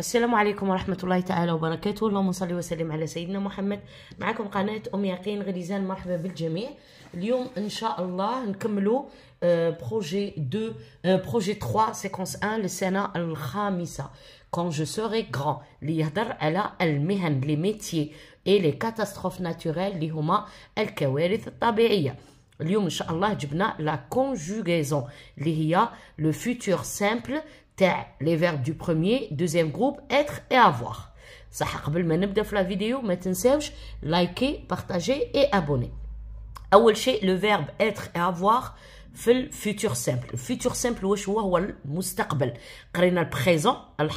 السلام عليكم ورحمة الله تعالى وبركاته اللهم صل وسلم على سيدنا محمد معكم قناة أم يقين غريزان مرحبا بالجميع اليوم إن شاء الله نكملوا بروجي 2 بروجي 3 سيكونس 1 للسنة الخامسة quand je serai grand اللي يهضر على المهن لي ميتي اي لي كاتاستروف ناتوريل اللي هما الكوارث الطبيعية اليوم ان شاء الله جبنا لا كونجوغيزون اللي هي لو فيتور سامبل les verbes du premier, deuxième groupe, être et avoir. Ça, vous de la vidéo, mettez liker, partager et abonner. Aujourd'hui le verbe être et avoir, fait le futur simple. Le futur simple, ou le moustakbel. Karina le présent, le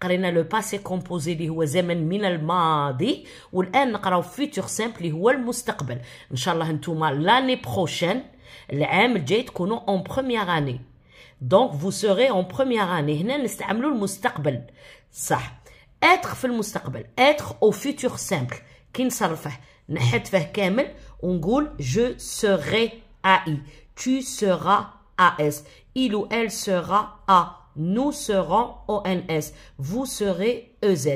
Karina le passé composé, li le zemen min al madi. Ou l'en, karina le futur simple, li ou le moustakbel. Inch'Allah, l'année prochaine, l'aim, j'ai été en première année. Donc, vous serez en première année. هنا le المستقبل. صح. Être le Être au futur simple. كي نصرفه. نحط fait كامل dit je serai AI. Tu seras AS. Il ou elle sera A. Nous serons ONS. Vous serez EZ.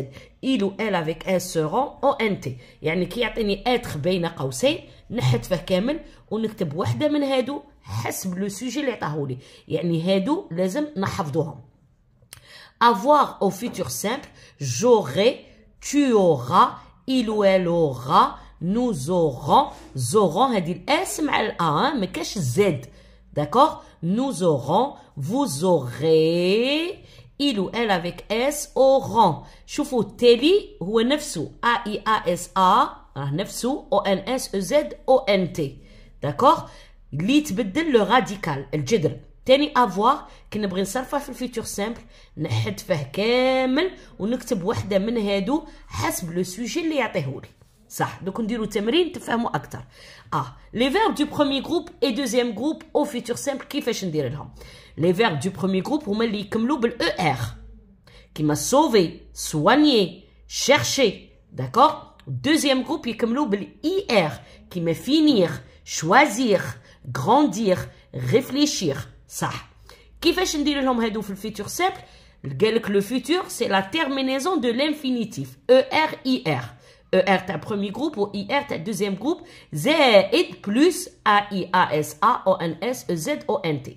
il ou elle avec un seront او ان تي يعني كي يعطيني اتخ بين قوسين نحت فيه كامل ونكتب وحده من هادو حسب لو سوجي اللي عطاهولي يعني هادو لازم نحفظوهم avoir au futur simple j'aurai tu auras il ou elle aura nous aurons aurons هذه الاس مع الا ما كاش زد داكوغ nous aurons vous aurez il ou elle avec S au rang. Choufou Teli ou Nefsu. A-I-A-S-A. Nefsu. O-N-S-E-Z-O-N-T. D'accord Lit le radical. El à « voir ». avoir. Kine brin salfa le futur simple. Nehet feh kemel. le sujet Ça. Donc on le A. Ah, les verbes du premier groupe et deuxième groupe au futur simple. dire ndirilham les verbes du premier groupe, on comme l'ouble er, qui m'a sauvé, soigné, cherché. D'accord Deuxième groupe, l'ouble ir, qui m'a finir, choisir, grandir, réfléchir. Ça. Qui fait dire le futur simple le futur, c'est la terminaison de l'infinitif. ER, IR. ER, ta premier groupe, ou IR, ta deuxième groupe. Z, e plus A, I, A, S, A, O, N, S, E, Z, O, N, T.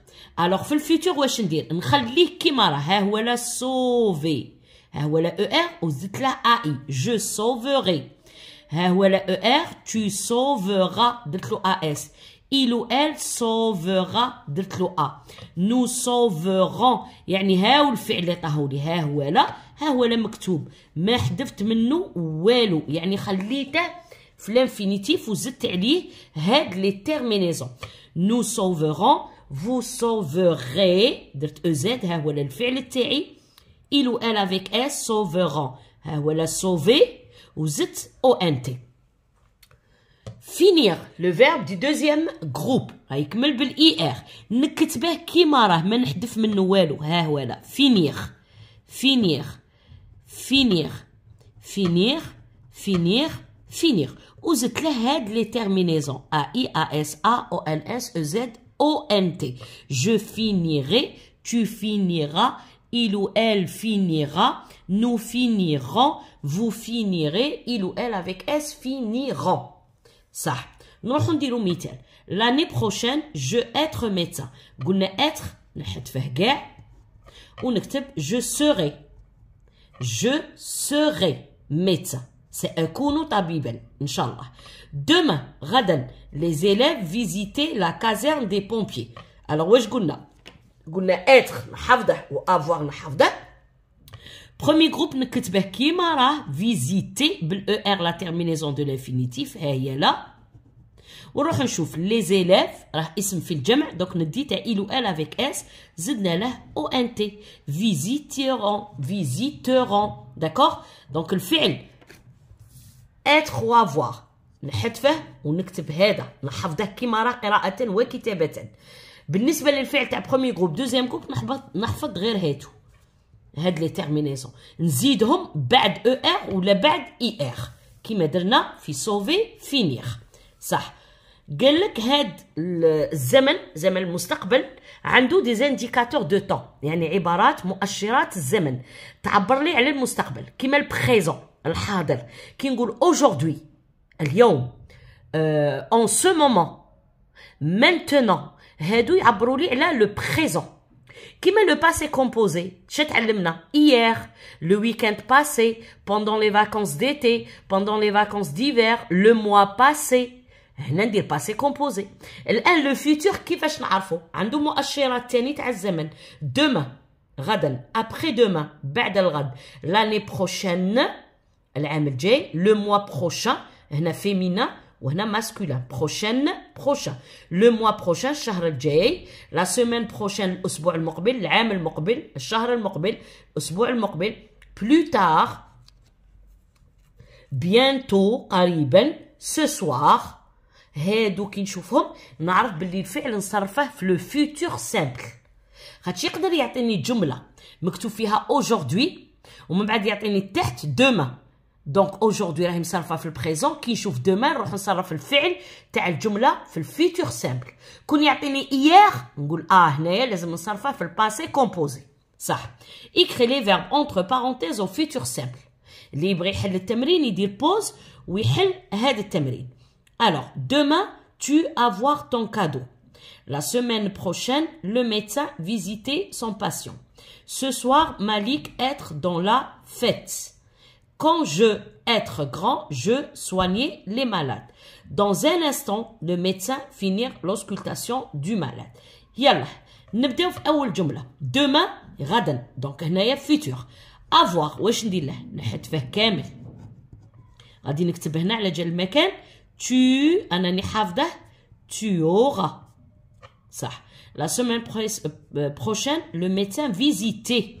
الوغ في الفيتور واش ندير نخليه كيما راه ها هو لا سوفي ها هو لا او ار وزدت له اي جو سوفري ها هو لا او ار تو سوفرا درت له اس il ou elle sauvera درت له ا نو سوفرون يعني هاو الفعل اللي طاهو لي ها هو لا ها هو لا مكتوب ما حذفت منه والو يعني خليته في الانفينيتيف وزدت عليه هاد لي تيرمينيزون نو سوفرون vous sauverez, dit EZ, ها le le il ou elle avec S, sauveront. ها le sauver, vous êtes ONT. Finir le verbe du deuxième groupe, avec ملب IR, نكتبه ki marah ما نحدف منه والو, ها finir, finir, finir, finir, finir, finir. Vous êtes là, les terminaisons. A, I, A, S, A, O, N, S, E, Z, O-N-T, Je finirai, tu finiras, il ou elle finira, nous finirons, vous finirez, il ou elle avec S finiront. Ça. L'année prochaine, je être médecin. être, je serai. Je serai médecin. C'est un de la Bible, Inch'Allah. Demain, les élèves visiteront la caserne des pompiers. Alors, qu'est-ce wesh On Gouna être ou avoir havda? Premier groupe, ne avons kimara, visiter, e la terminaison de l'infinitif, hey, là. On va les élèves, ra, ism fil donc ne dit il ou elle avec s, zidna la, o n Visiteront, visiteront. D'accord? Donc, le fil. اتخوافوار نحذفه ونكتب هذا نحفظه كيما راه قراءة وكتابة بالنسبة للفعل تاع برومي غروب دوزيام جروب نحفظ نحفظ غير هاتو هاد لي تيرمينيزون نزيدهم بعد او e ار ولا بعد اي e ار كيما درنا في سوفي فينيغ صح قال لك هاد الزمن زمن المستقبل عنده دي زانديكاتور دو طون يعني عبارات مؤشرات الزمن تعبر لي على المستقبل كيما البريزون al aujourd'hui, lion euh, en ce moment, maintenant, elle le présent. Qui met le passé composé Hier, le week-end passé, pendant les vacances d'été, pendant les vacances d'hiver, le mois passé. Elle passé composé. Elle est le futur qui va nous Demain, après-demain, l'année prochaine, العام الجاي لو موا بروشان هنا فيمينا وهنا ماسكولان بروشين بروشان لو موا بروشان الشهر الجاي لا سيمين بروشين الاسبوع المقبل العام المقبل الشهر المقبل الاسبوع المقبل بلو تار بيانتو قريبا سو هادو كي نشوفهم نعرف باللي الفعل نصرفه في لو فيتور سامبل خاطش يقدر يعطيني جمله مكتوب فيها اوجوردي ومن بعد يعطيني تحت دوما Donc aujourd'hui, il même salaf fait le présent. Qui chauffe demain, rechansalaf fait le futur tel Jumla, fait le futur simple. Qu'on y a tenu hier, on dit ah là, Les mots salaf fait le passé composé. Ça. Écrivez verbes entre parenthèses au futur simple. Libre. Elle termine. Il pose. Oui elle a Alors demain, tu avoir ton cadeau. La semaine prochaine, le médecin visiter son patient. Ce soir, Malik être dans la fête. Quand je être grand, je soigner les malades. Dans un instant, le médecin finit l'auscultation du malade. Yalla, نبداو في اول جمله demain y Donc, هنايا futur avoir واش ندير له نحط فيه كامل غادي نكتب هنا على جال المكان tu انني حافظه tu aura. صح la semaine euh, prochaine le médecin visiter.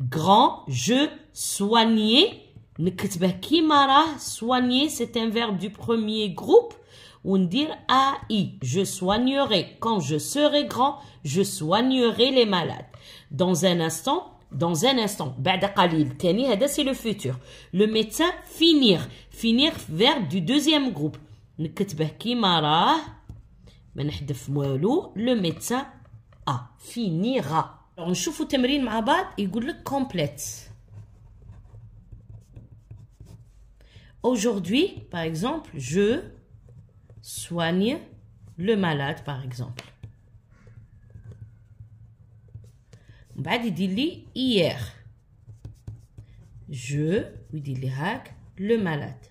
grand, je, soigner. Soigner, c'est un verbe du premier groupe. On dit ai, je soignerai. Quand je serai grand, je soignerai les malades. Dans un instant, dans un instant. c'est le futur. Le médecin, finir. Finir, verbe du deuxième groupe. Le médecin a, finira. نشوفوا تمرين مع بعض يقول لك complète Aujourd'hui, par exemple, je soigne le malade, par exemple. بعد يدير لي hier. Je il لي هاك le malade.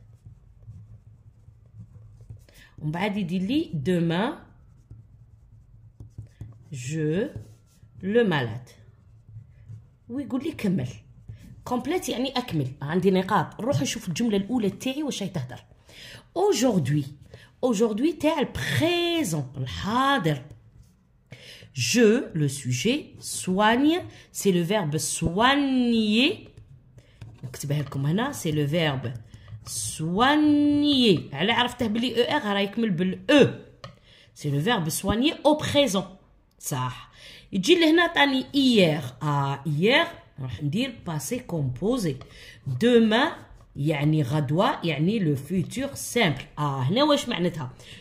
ومن بعد يدير demain. Je لو مالاد ويقول لي كمل كومبليت يعني اكمل عندي نقاط روحوا شوف الجمله الاولى تاعي واش هي تهدر aujourd'hui aujourd'hui تاع البريزون الحاضر Je, le sujet, soigne, c'est le verbe soigner. C'est le verbe soigner. C'est le verbe soigner au présent. Il dit hier. Ah, hier, dire passé composé. Demain, y a ni le futur simple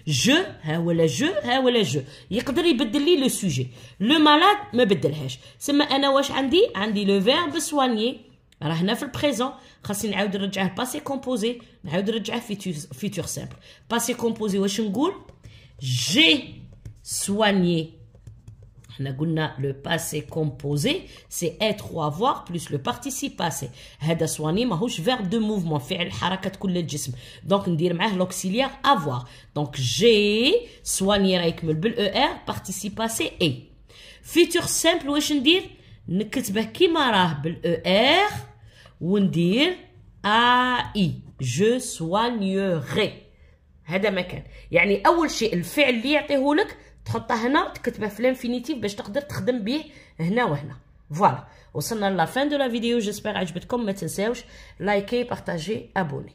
je le je voilà je Il peut le sujet le malade ما بدلهاش سما أنا je عندي عندي le verbe soigner présent le présent, le présent, passé composé نعاود futur, futur simple passé composé واش je, j'ai soigné on le passé composé, c'est être ou avoir plus le participe passé. Hada swani vers deux mouvements faire le harakat kulle Donc, on dit l'auxiliaire avoir. Donc, j'ai swani raik mulbul er, participe passé Futur simple, wesh on dit, n'ketbe kimarah bul er, ou on dit aï, je soignerai. Hada mekan. Yani, awul shi, le fi'l li'atehoulek, تحطها هنا تكتبها في لانفينيتيف باش تقدر تخدم به هنا وهنا فوالا وصلنا لافان دو لا فيديو جيسبر عجبتكم ما تنساوش لايكي بارطاجي ابوني